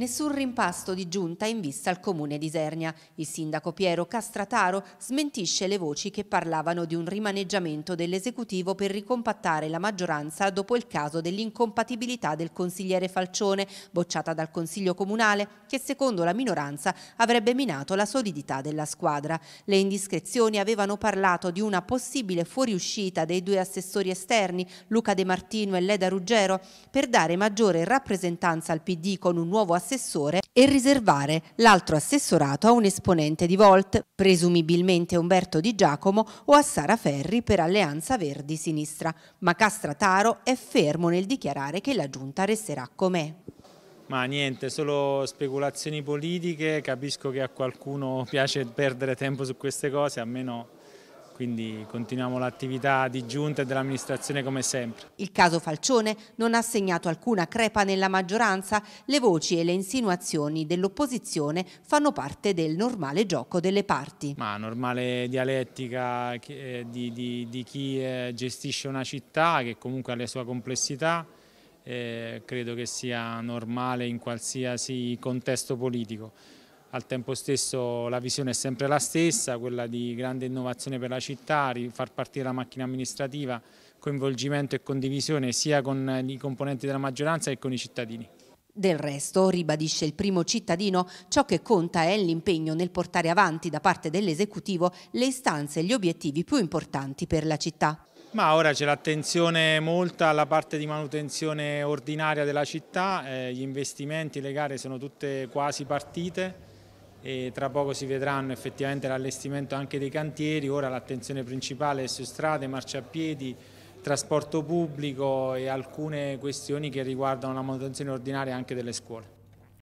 nessun rimpasto di giunta in vista al comune di Isernia. Il sindaco Piero Castrataro smentisce le voci che parlavano di un rimaneggiamento dell'esecutivo per ricompattare la maggioranza dopo il caso dell'incompatibilità del consigliere Falcione, bocciata dal Consiglio Comunale, che secondo la minoranza avrebbe minato la solidità della squadra. Le indiscrezioni avevano parlato di una possibile fuoriuscita dei due assessori esterni, Luca De Martino e Leda Ruggero, per dare maggiore rappresentanza al PD con un nuovo assessore assessore e riservare l'altro assessorato a un esponente di Volt, presumibilmente Umberto Di Giacomo o a Sara Ferri per Alleanza Verdi Sinistra, ma Castrataro è fermo nel dichiarare che la giunta resterà com'è. Ma niente, solo speculazioni politiche, capisco che a qualcuno piace perdere tempo su queste cose, a me no quindi continuiamo l'attività di giunta e dell'amministrazione come sempre. Il caso Falcione non ha segnato alcuna crepa nella maggioranza, le voci e le insinuazioni dell'opposizione fanno parte del normale gioco delle parti. Ma normale dialettica eh, di, di, di, chi eh, gestisce una città che comunque ha le sue complessità, eh, credo che sia normale in qualsiasi contesto politico al tempo stesso la visione è sempre la stessa, quella di grande innovazione per la città, far partire la macchina amministrativa, coinvolgimento e condivisione sia con i componenti della maggioranza che con i cittadini. Del resto, ribadisce il primo cittadino, ciò che conta è l'impegno nel portare avanti da parte dell'esecutivo le istanze e gli obiettivi più importanti per la città. Ma ora c'è l'attenzione molta alla parte di manutenzione ordinaria della città, eh, gli investimenti, le gare sono tutte quasi partite, e tra poco si vedranno effettivamente l'allestimento anche dei cantieri, ora l'attenzione principale è su strade, marciapiedi, trasporto pubblico e alcune questioni che riguardano la manutenzione ordinaria anche delle scuole.